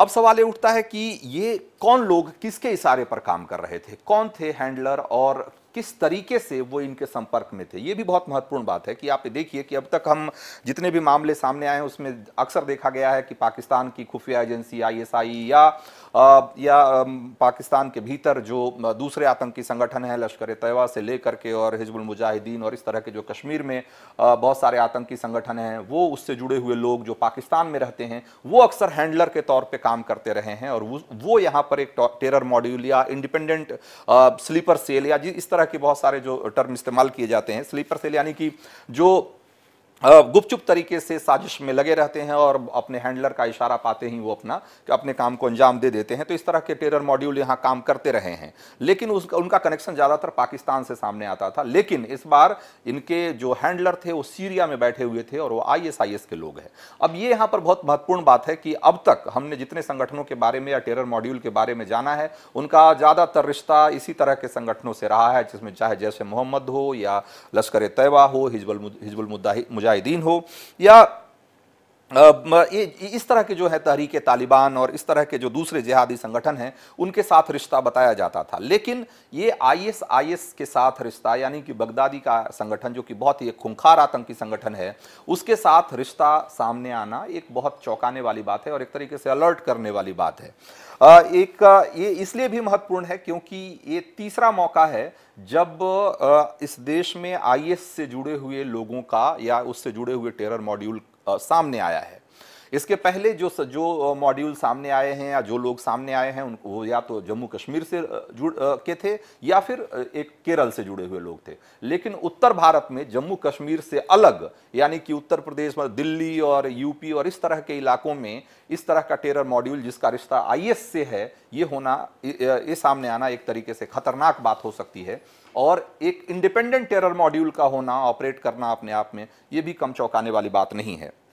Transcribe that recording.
अब सवाल ये उठता है कि ये कौन लोग किसके इशारे पर काम कर रहे थे कौन थे हैंडलर और किस तरीके से वो इनके संपर्क में थे ये भी बहुत महत्वपूर्ण बात है कि आप देखिए कि अब तक हम जितने भी मामले सामने आए हैं उसमें अक्सर देखा गया है कि पाकिस्तान की खुफिया एजेंसी आईएसआई या या पाकिस्तान के भीतर जो दूसरे आतंकी संगठन हैं लश्कर तयवा से लेकर के और हिजबुल मुजाहिदीन और इस तरह के जो कश्मीर में बहुत सारे आतंकी संगठन हैं वो उससे जुड़े हुए लोग जो पाकिस्तान में रहते हैं वो अक्सर हैंडलर के तौर पर काम करते रहे हैं और वो यहाँ पर एक टेरर मॉड्यूल या इंडिपेंडेंट स्लीपर सेल या इस तरह तरह के बहुत सारे जो टर्म इस्तेमाल किए जाते हैं स्लीपर सेल यानी कि जो गुपचुप तरीके से साजिश में लगे रहते हैं और अपने हैंडलर का इशारा पाते ही वो अपना अपने काम को अंजाम दे देते हैं तो इस तरह के टेरर मॉड्यूल यहाँ काम करते रहे हैं लेकिन उस उनका कनेक्शन ज़्यादातर पाकिस्तान से सामने आता था लेकिन इस बार इनके जो हैंडलर थे वो सीरिया में बैठे हुए थे और वो आई के लोग हैं अब ये यहाँ पर बहुत महत्वपूर्ण बात है कि अब तक हमने जितने संगठनों के बारे में या टेरर मॉड्यूल के बारे में जाना है उनका ज़्यादातर रिश्ता इसी तरह के संगठनों से रहा है जिसमें चाहे जैसे मोहम्मद हो या लश्कर तयबा हो हिजबुल हिजबुल मुद्दा मुजाहिदीन हो या इस तरह के जो है तहरीक तालिबान और इस तरह के जो दूसरे जिहादी संगठन हैं उनके साथ रिश्ता बताया जाता था लेकिन ये आईएसआईएस के साथ रिश्ता यानी कि बगदादी का संगठन जो कि बहुत ही एक खुंखार आतंकी संगठन है उसके साथ रिश्ता सामने आना एक बहुत चौंकाने वाली बात है और एक तरीके से अलर्ट करने वाली बात है एक ये इसलिए भी महत्वपूर्ण है क्योंकि ये तीसरा मौका है जब इस देश में आईएस से जुड़े हुए लोगों का या उससे जुड़े हुए टेरर मॉड्यूल सामने आया है इसके पहले जो जो मॉड्यूल सामने आए हैं या जो लोग सामने आए हैं उनको वो या तो जम्मू कश्मीर से जुड़ के थे या फिर एक केरल से जुड़े हुए लोग थे लेकिन उत्तर भारत में जम्मू कश्मीर से अलग यानी कि उत्तर प्रदेश में मतलब दिल्ली और यूपी और इस तरह के इलाकों में इस तरह का टेरर मॉड्यूल जिसका रिश्ता आई से है ये होना ये सामने आना एक तरीके से खतरनाक बात हो सकती है और एक इंडिपेंडेंट टेरर मॉड्यूल का होना ऑपरेट करना अपने आप में ये भी कम चौंकाने वाली बात नहीं है